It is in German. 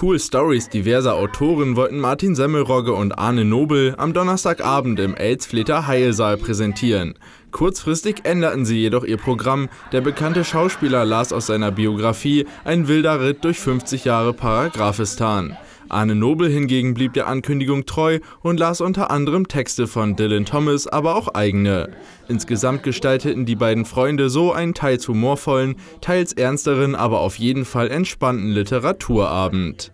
Cool Stories diverser Autoren wollten Martin Semmelrogge und Arne Nobel am Donnerstagabend im Elsfleter Heilsaal präsentieren. Kurzfristig änderten sie jedoch ihr Programm. Der bekannte Schauspieler las aus seiner Biografie Ein wilder Ritt durch 50 Jahre Paragraphistan. Arne Nobel hingegen blieb der Ankündigung treu und las unter anderem Texte von Dylan Thomas, aber auch eigene. Insgesamt gestalteten die beiden Freunde so einen teils humorvollen, teils ernsteren, aber auf jeden Fall entspannten Literaturabend.